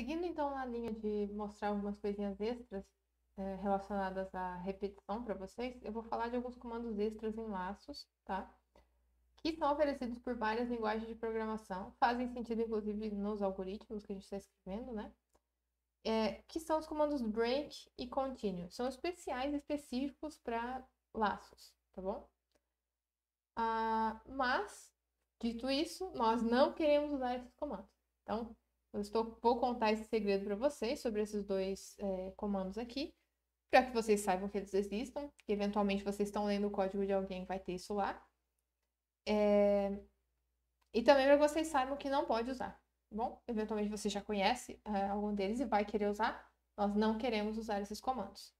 Seguindo então a linha de mostrar algumas coisinhas extras é, relacionadas à repetição para vocês, eu vou falar de alguns comandos extras em laços, tá? Que são oferecidos por várias linguagens de programação, fazem sentido inclusive nos algoritmos que a gente está escrevendo, né? É, que são os comandos break e continue. São especiais específicos para laços, tá bom? Ah, mas, dito isso, nós não queremos usar esses comandos. Então, eu estou, vou contar esse segredo para vocês sobre esses dois é, comandos aqui, para que vocês saibam que eles existam, que eventualmente vocês estão lendo o código de alguém, que vai ter isso lá. É... E também para vocês saibam que não pode usar. Tá bom, eventualmente você já conhece é, algum deles e vai querer usar. Nós não queremos usar esses comandos.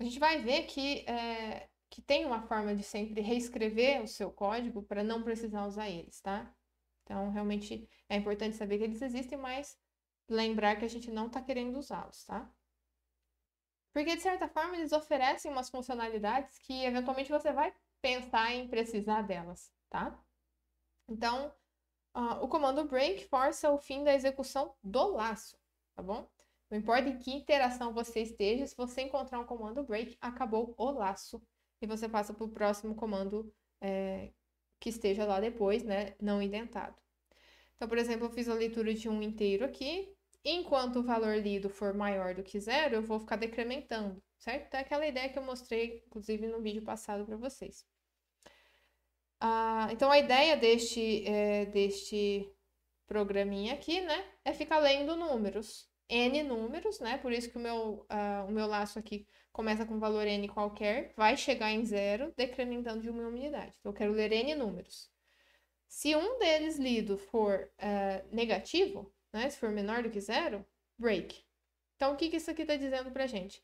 A gente vai ver que, eh, que tem uma forma de sempre reescrever o seu código para não precisar usar eles, tá? Então, realmente é importante saber que eles existem, mas lembrar que a gente não está querendo usá-los, tá? Porque, de certa forma, eles oferecem umas funcionalidades que eventualmente você vai pensar em precisar delas, tá? Então, uh, o comando break força o fim da execução do laço, tá bom? Não importa em que interação você esteja, se você encontrar um comando break, acabou o laço. E você passa para o próximo comando é, que esteja lá depois, né, não indentado. Então, por exemplo, eu fiz a leitura de um inteiro aqui. Enquanto o valor lido for maior do que zero, eu vou ficar decrementando, certo? Então, é aquela ideia que eu mostrei, inclusive, no vídeo passado para vocês. Ah, então, a ideia deste, é, deste programinha aqui, né, é ficar lendo números. N números, né? Por isso que o meu, uh, o meu laço aqui começa com valor N qualquer, vai chegar em zero, decrementando de uma unidade. Então, eu quero ler N números. Se um deles lido for uh, negativo, né? Se for menor do que zero, break. Então, o que, que isso aqui está dizendo para gente?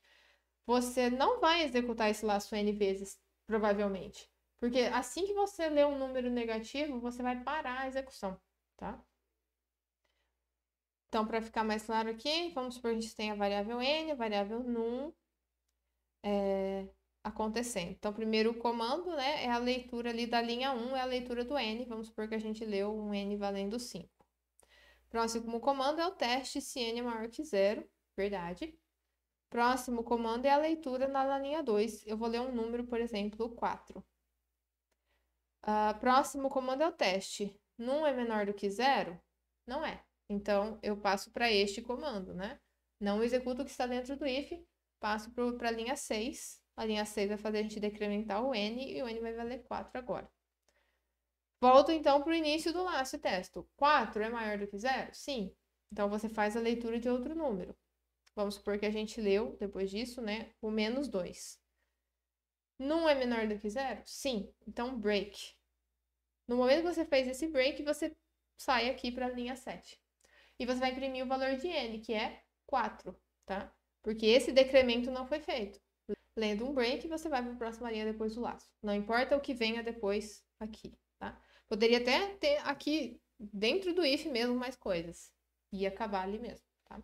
Você não vai executar esse laço N vezes, provavelmente. Porque assim que você lê um número negativo, você vai parar a execução, tá? Então, para ficar mais claro aqui, vamos supor que a gente tem a variável n, a variável num é, acontecendo. Então, primeiro o comando né, é a leitura ali da linha 1, é a leitura do n. Vamos supor que a gente leu um n valendo 5. Próximo comando é o teste se n é maior que zero, verdade. Próximo comando é a leitura na linha 2. Eu vou ler um número, por exemplo, 4. Uh, ah, próximo comando é o teste. Num é menor do que zero? Não é. Então, eu passo para este comando, né? Não executo o que está dentro do if, passo para a linha 6. A linha 6 vai fazer a gente decrementar o n e o n vai valer 4 agora. Volto então para o início do laço e testo. 4 é maior do que 0? Sim. Então, você faz a leitura de outro número. Vamos supor que a gente leu, depois disso, né, o menos 2. Não é menor do que zero? Sim. Então, break. No momento que você fez esse break, você sai aqui para a linha 7 e você vai imprimir o valor de N, que é 4, tá? Porque esse decremento não foi feito. Lendo um break, você vai para a próxima linha depois do laço. Não importa o que venha depois aqui, tá? Poderia até ter aqui dentro do if mesmo mais coisas. E acabar ali mesmo, tá?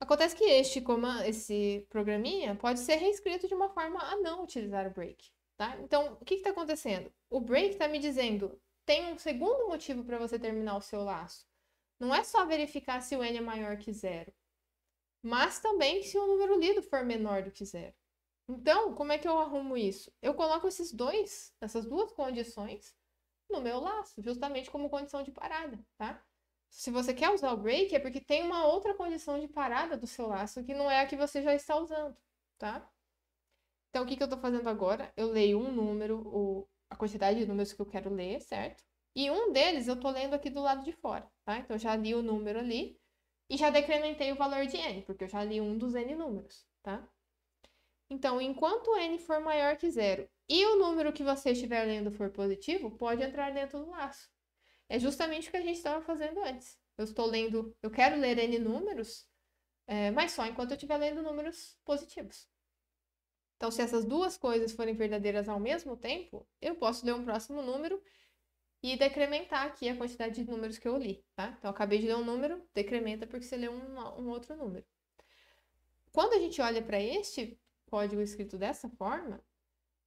Acontece que este comando, esse programinha pode ser reescrito de uma forma a não utilizar o break, tá? Então, o que está acontecendo? O break está me dizendo, tem um segundo motivo para você terminar o seu laço. Não é só verificar se o n é maior que zero, mas também se o número lido for menor do que zero. Então, como é que eu arrumo isso? Eu coloco esses dois, essas duas condições no meu laço, justamente como condição de parada, tá? Se você quer usar o break, é porque tem uma outra condição de parada do seu laço que não é a que você já está usando, tá? Então, o que, que eu estou fazendo agora? Eu leio um número, o, a quantidade de números que eu quero ler, certo? E um deles eu estou lendo aqui do lado de fora, tá? Então eu já li o número ali e já decrementei o valor de n, porque eu já li um dos n números, tá? Então, enquanto n for maior que zero e o número que você estiver lendo for positivo, pode entrar dentro do laço. É justamente o que a gente estava fazendo antes. Eu estou lendo, eu quero ler n números, é, mas só enquanto eu estiver lendo números positivos. Então, se essas duas coisas forem verdadeiras ao mesmo tempo, eu posso ler um próximo número e decrementar aqui a quantidade de números que eu li, tá? Então, acabei de ler um número, decrementa porque você leu um, um outro número. Quando a gente olha para este código escrito dessa forma,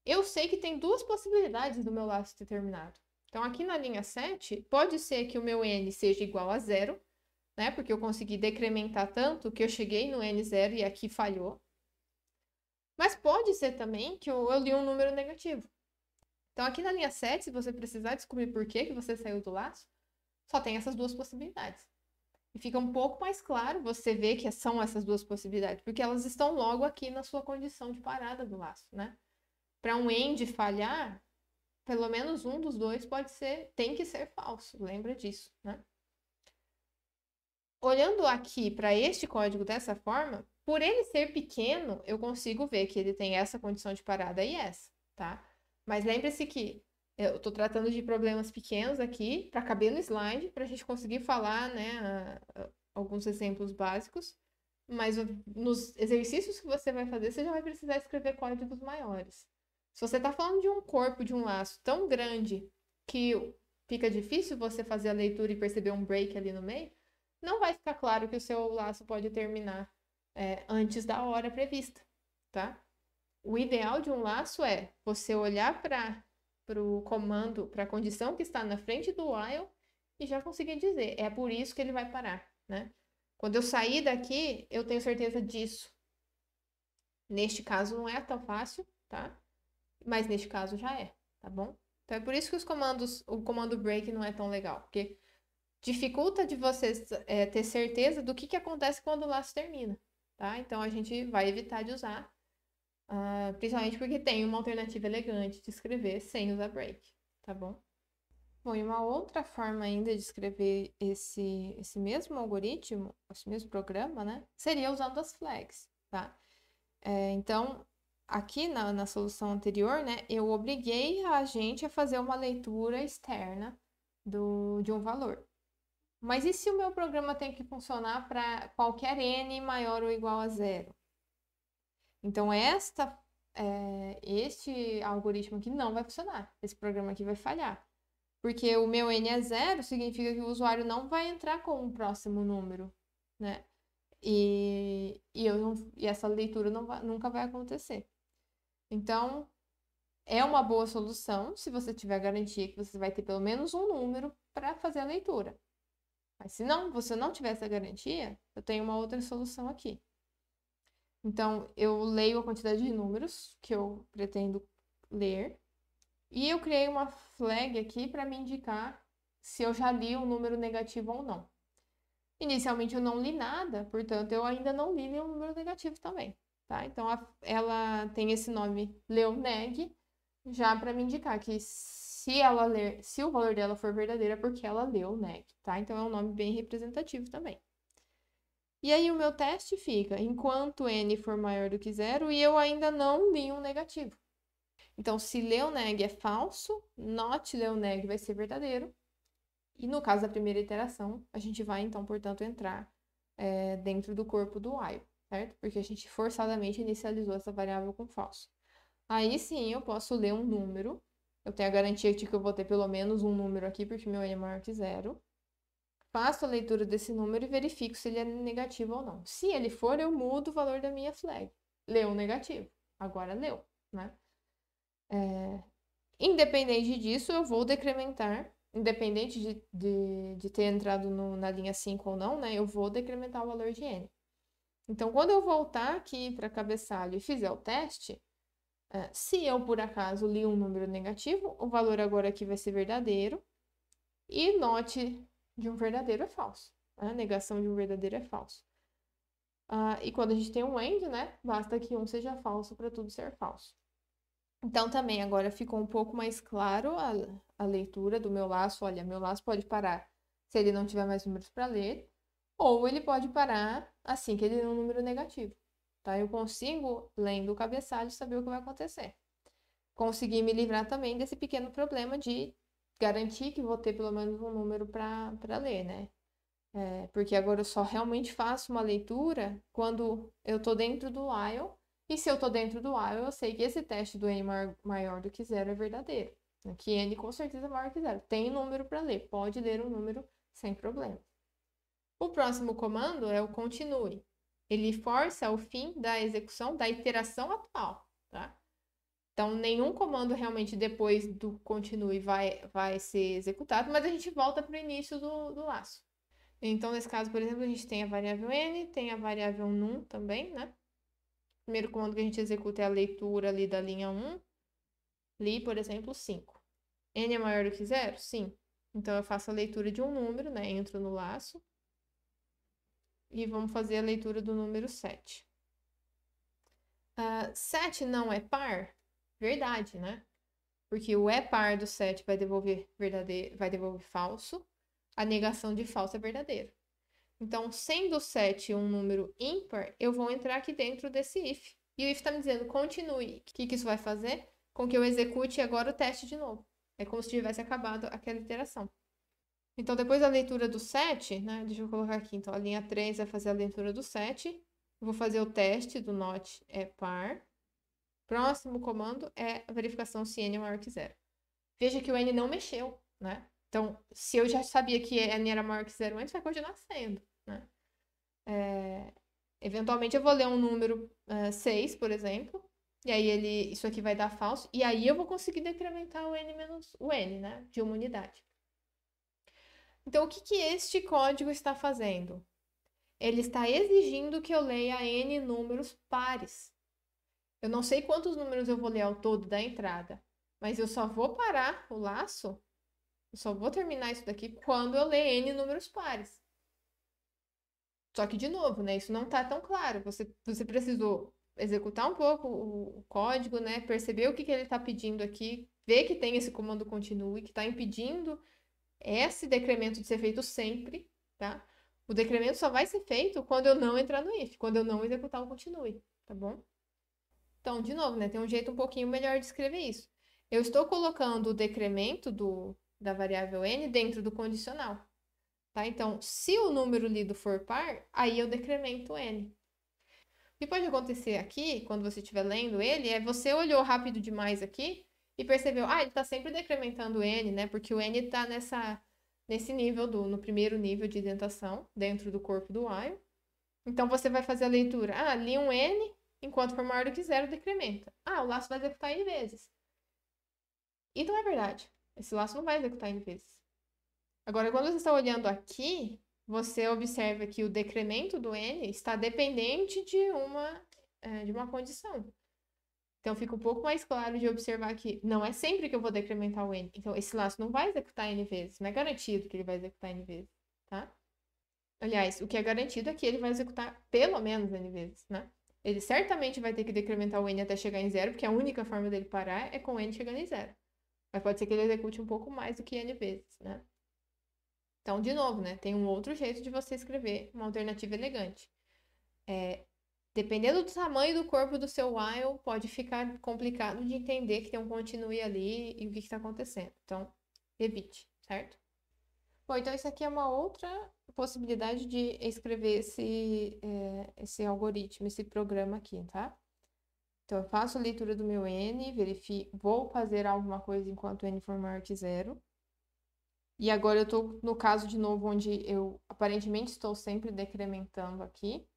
eu sei que tem duas possibilidades do meu laço determinado. Então, aqui na linha 7, pode ser que o meu n seja igual a zero, né? Porque eu consegui decrementar tanto que eu cheguei no n zero e aqui falhou. Mas pode ser também que eu, eu li um número negativo. Então, aqui na linha 7, se você precisar descobrir por que, que você saiu do laço, só tem essas duas possibilidades. E fica um pouco mais claro você vê que são essas duas possibilidades, porque elas estão logo aqui na sua condição de parada do laço, né? Para um end falhar, pelo menos um dos dois pode ser, tem que ser falso, lembra disso, né? Olhando aqui para este código dessa forma, por ele ser pequeno, eu consigo ver que ele tem essa condição de parada e essa, tá? Mas lembre-se que eu estou tratando de problemas pequenos aqui, para caber no slide, para a gente conseguir falar né, a, a, alguns exemplos básicos. Mas nos exercícios que você vai fazer, você já vai precisar escrever códigos maiores. Se você está falando de um corpo, de um laço tão grande que fica difícil você fazer a leitura e perceber um break ali no meio, não vai ficar claro que o seu laço pode terminar é, antes da hora prevista, tá? o ideal de um laço é você olhar para o comando, para a condição que está na frente do while e já conseguir dizer, é por isso que ele vai parar, né? Quando eu sair daqui, eu tenho certeza disso. Neste caso não é tão fácil, tá? Mas neste caso já é, tá bom? Então é por isso que os comandos, o comando break não é tão legal, porque dificulta de vocês é, eh, ter certeza do que, que acontece quando o laço termina, tá? Então a gente vai evitar de usar Uh, principalmente porque tem uma alternativa elegante de escrever sem usar break, tá bom? Bom, e uma outra forma ainda de escrever esse, esse mesmo algoritmo, esse mesmo programa, né? Seria usando as flags, tá? É, então, aqui na, na solução anterior, né? Eu obriguei a gente a fazer uma leitura externa do, de um valor. Mas e se o meu programa tem que funcionar para qualquer n maior ou igual a zero? Então, esta, é, este algoritmo aqui não vai funcionar. Esse programa aqui vai falhar. Porque o meu n é zero significa que o usuário não vai entrar com o um próximo número, né? E, e, eu não, e essa leitura não vai, nunca vai acontecer. Então, é uma boa solução se você tiver garantia que você vai ter pelo menos um número para fazer a leitura. Mas se não, você não tiver essa garantia, eu tenho uma outra solução aqui. Então, eu leio a quantidade de números que eu pretendo ler. E eu criei uma flag aqui para me indicar se eu já li um número negativo ou não. Inicialmente eu não li nada, portanto eu ainda não li nenhum número negativo também, tá? Então a, ela tem esse nome Leoneg já para me indicar que se ela ler, se o valor dela for verdadeiro é porque ela leu neg, tá? Então é um nome bem representativo também. E aí o meu teste fica enquanto n for maior do que zero e eu ainda não li um negativo. Então, se Leoneg é falso, not Leoneg vai ser verdadeiro. E no caso da primeira iteração, a gente vai, então, portanto, entrar é, dentro do corpo do while, certo? Porque a gente forçadamente inicializou essa variável com falso. Aí sim, eu posso ler um número. Eu tenho a garantia de que eu vou ter pelo menos um número aqui, porque meu n é maior que zero. Passo a leitura desse número e verifico se ele é negativo ou não. Se ele for, eu mudo o valor da minha flag. Leu negativo. Agora leu, né? É... Independente disso, eu vou decrementar. Independente de, de, de ter entrado no, na linha 5 ou não, né? Eu vou decrementar o valor de n. Então, quando eu voltar aqui para cabeçalho e fizer o teste, é, se eu por acaso li um número negativo, o valor agora aqui vai ser verdadeiro. E note de um verdadeiro é falso. Né? A negação de um verdadeiro é falso. Uh, e quando a gente tem um end, né? Basta que um seja falso para tudo ser falso. Então, também agora ficou um pouco mais claro a, a, leitura do meu laço. Olha, meu laço pode parar se ele não tiver mais números para ler, ou ele pode parar assim que ele é um número negativo. Tá? Eu consigo, lendo o cabeçalho, saber o que vai acontecer. Consegui me livrar também desse pequeno problema de garantir que vou ter pelo menos um número para ler, né? É, porque agora eu só realmente faço uma leitura quando eu estou dentro do while, e se eu estou dentro do while, eu sei que esse teste do n maior do que zero é verdadeiro. Né? Que n com certeza é maior que zero. Tem número para ler, pode ler um número sem problema. O próximo comando é o continue. Ele força o fim da execução da iteração atual, tá? Então, nenhum comando realmente depois do continue vai, vai ser executado, mas a gente volta para o início do, do laço. Então, nesse caso, por exemplo, a gente tem a variável n, tem a variável num também, né? O primeiro comando que a gente executa é a leitura ali da linha 1. Li, por exemplo, 5. n é maior do que zero? Sim. Então, eu faço a leitura de um número, né? Entro no laço. E vamos fazer a leitura do número 7. Uh, 7 não é par? verdade, né? Porque o é par do 7 vai devolver verdadeiro, vai devolver falso, a negação de falso é verdadeiro. Então, sendo o 7 um número ímpar, eu vou entrar aqui dentro desse if. E o if está me dizendo continue. O que, que isso vai fazer? Com que eu execute agora o teste de novo. É como se tivesse acabado aquela iteração. Então, depois da leitura do 7, né? Deixa eu colocar aqui. Então, a linha 3 vai fazer a leitura do 7. Vou fazer o teste do not é par. Próximo comando é a verificação se n é maior que zero. Veja que o n não mexeu, né? Então, se eu já sabia que n era maior que zero antes, vai continuar sendo, né? É... Eventualmente eu vou ler um número uh, é, 6, por exemplo, e aí ele, isso aqui vai dar falso, e aí eu vou conseguir decrementar o n menos o n, né, de uma unidade. Então, o que, que este código está fazendo? Ele está exigindo que eu leia n números pares. Eu não sei quantos números eu vou ler ao todo da entrada, mas eu só vou parar o laço, eu só vou terminar isso daqui quando eu ler N números pares. Só que, de novo, né? Isso não está tão claro. Você, você precisou executar um pouco o, o código, né? Perceber o que, que ele está pedindo aqui, ver que tem esse comando continue, que está impedindo esse decremento de ser feito sempre, tá? O decremento só vai ser feito quando eu não entrar no if, quando eu não executar o continue, tá bom? Então, de novo, né, tem um jeito um pouquinho melhor de escrever isso. Eu estou colocando o decremento do, da variável n dentro do condicional. Tá? Então, se o número lido for par, aí eu decremento n. O que pode acontecer aqui, quando você estiver lendo ele, é você olhou rápido demais aqui e percebeu, ah, ele está sempre decrementando n, né? Porque o n está nessa nesse nível do no primeiro nível de indentação dentro do corpo do while. Então você vai fazer a leitura, ah, li um n, Enquanto for maior do que zero, decrementa. Ah, o laço vai executar n vezes. E não é verdade. Esse laço não vai executar n vezes. Agora, quando você está olhando aqui, você observa que o decremento do n está dependente de uma, é, de uma condição. Então, fica um pouco mais claro de observar que não é sempre que eu vou decrementar o n. Então, esse laço não vai executar n vezes. Não é garantido que ele vai executar n vezes, tá? Aliás, o que é garantido é que ele vai executar pelo menos n vezes, né? Ele certamente vai ter que decrementar o N até chegar em zero, porque a única forma dele parar é com o N chegando em zero. Mas pode ser que ele execute um pouco mais do que N vezes, né? Então, de novo, né? Tem um outro jeito de você escrever uma alternativa elegante. É, dependendo do tamanho do corpo do seu while, pode ficar complicado de entender que tem um continue ali e o que está acontecendo. Então, evite, certo? Bom, então isso aqui é uma outra possibilidade de escrever esse, é, esse algoritmo, esse programa aqui, tá? Então, eu faço a leitura do meu N, verifico, vou fazer alguma coisa enquanto N for maior que zero. E agora eu estou no caso de novo onde eu aparentemente estou sempre decrementando aqui.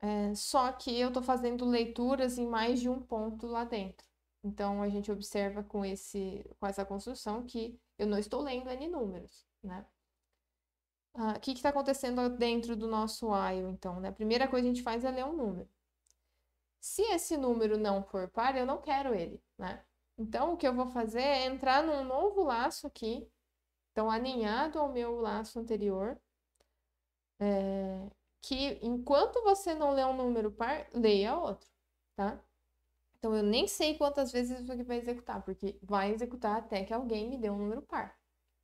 É, só que eu estou fazendo leituras em mais de um ponto lá dentro. Então, a gente observa com, esse, com essa construção que eu não estou lendo N números, né? Ah, o que está acontecendo dentro do nosso while, então? Né? A primeira coisa que a gente faz é ler um número. Se esse número não for par, eu não quero ele, né? Então, o que eu vou fazer é entrar num novo laço aqui, então alinhado ao meu laço anterior, é, que enquanto você não lê um número par, leia outro, tá? Então, eu nem sei quantas vezes isso aqui vai executar, porque vai executar até que alguém me dê um número par,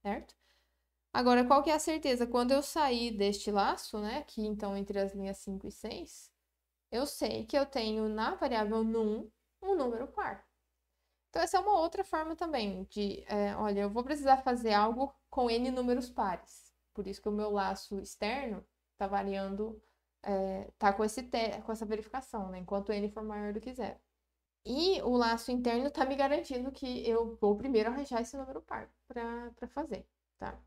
certo? Agora, qual que é a certeza? Quando eu sair deste laço, né, aqui então entre as linhas 5 e 6, eu sei que eu tenho na variável num um número par. Então, essa é uma outra forma também de, é, olha, eu vou precisar fazer algo com n números pares. Por isso que o meu laço externo está variando, está é, tá com, esse com essa verificação, né, enquanto n for maior do que zero. E o laço interno está me garantindo que eu vou primeiro arranjar esse número par para fazer, tá?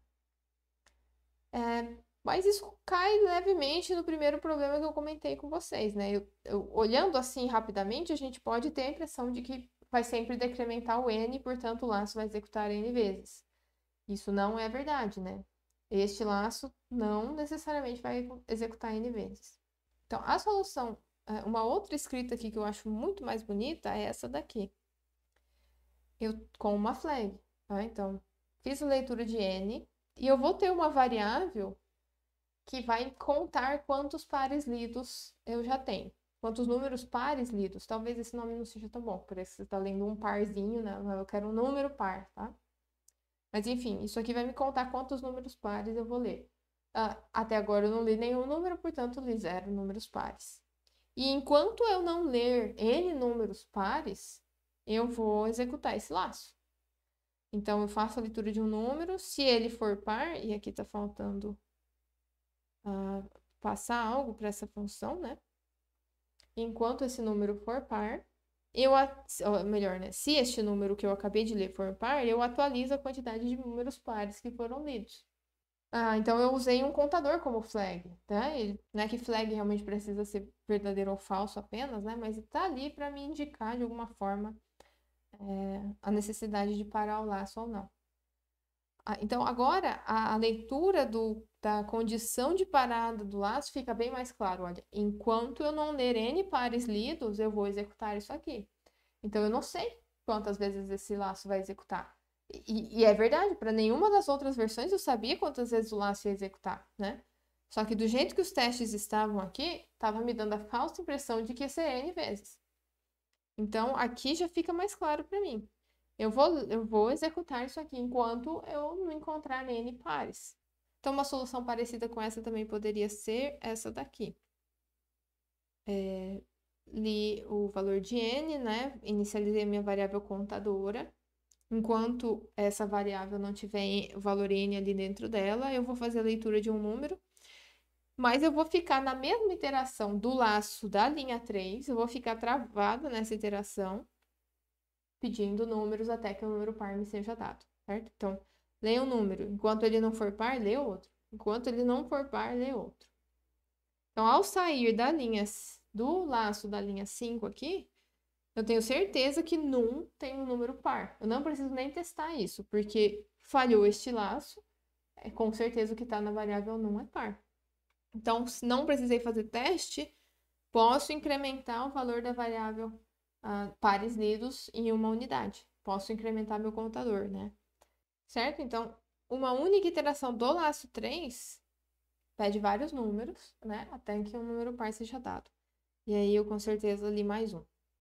É, mas isso cai levemente no primeiro problema que eu comentei com vocês, né? Eu, eu, olhando assim rapidamente, a gente pode ter a impressão de que vai sempre decrementar o n, portanto o laço vai executar n vezes. Isso não é verdade, né? Este laço não necessariamente vai executar n vezes. Então, a solução, é, uma outra escrita aqui que eu acho muito mais bonita é essa daqui. Eu com uma flag, tá? Então, fiz a leitura de n, e eu vou ter uma variável que vai contar quantos pares lidos eu já tenho. Quantos números pares lidos. Talvez esse nome não seja tão bom, por isso você está lendo um parzinho, né? eu quero um número par, tá? Mas enfim, isso aqui vai me contar quantos números pares eu vou ler. Ah, até agora eu não li nenhum número, portanto li zero números pares. E enquanto eu não ler n números pares, eu vou executar esse laço. Então, eu faço a leitura de um número, se ele for par, e aqui está faltando uh, passar algo para essa função, né? Enquanto esse número for par, eu, ou melhor, né? Se este número que eu acabei de ler for par, eu atualizo a quantidade de números pares que foram lidos. Ah, então eu usei um contador como flag, tá? Ele, não é que flag realmente precisa ser verdadeiro ou falso apenas, né? Mas está ali para me indicar de alguma forma é, a necessidade de parar o laço ou não. Ah, então, agora, a, a leitura do, da condição de parada do laço fica bem mais claro. Olha, enquanto eu não ler N pares lidos, eu vou executar isso aqui. Então, eu não sei quantas vezes esse laço vai executar. E, e é verdade, para nenhuma das outras versões eu sabia quantas vezes o laço ia executar, né? Só que do jeito que os testes estavam aqui, estava me dando a falsa impressão de que ia ser N vezes. Então, aqui já fica mais claro para mim. Eu vou, eu vou executar isso aqui enquanto eu não encontrar n pares. Então, uma solução parecida com essa também poderia ser essa daqui. É, li o valor de n, né? Inicializei minha variável contadora. Enquanto essa variável não tiver o valor n ali dentro dela, eu vou fazer a leitura de um número mas eu vou ficar na mesma iteração do laço da linha 3, eu vou ficar travada nessa iteração, pedindo números até que o número par me seja dado, certo? Então, leia um número. Enquanto ele não for par, lê outro. Enquanto ele não for par, lê outro. Então, ao sair da linha, do laço da linha 5 aqui, eu tenho certeza que num tem um número par. Eu não preciso nem testar isso, porque falhou este laço, é com certeza o que está na variável num é par. Então, se não precisei fazer teste, posso incrementar o valor da variável uh, pares lidos em uma unidade. Posso incrementar meu contador, né? Certo? Então, uma única iteração do laço 3 pede vários números, né? Até que um número par seja dado. E aí eu com certeza li mais um.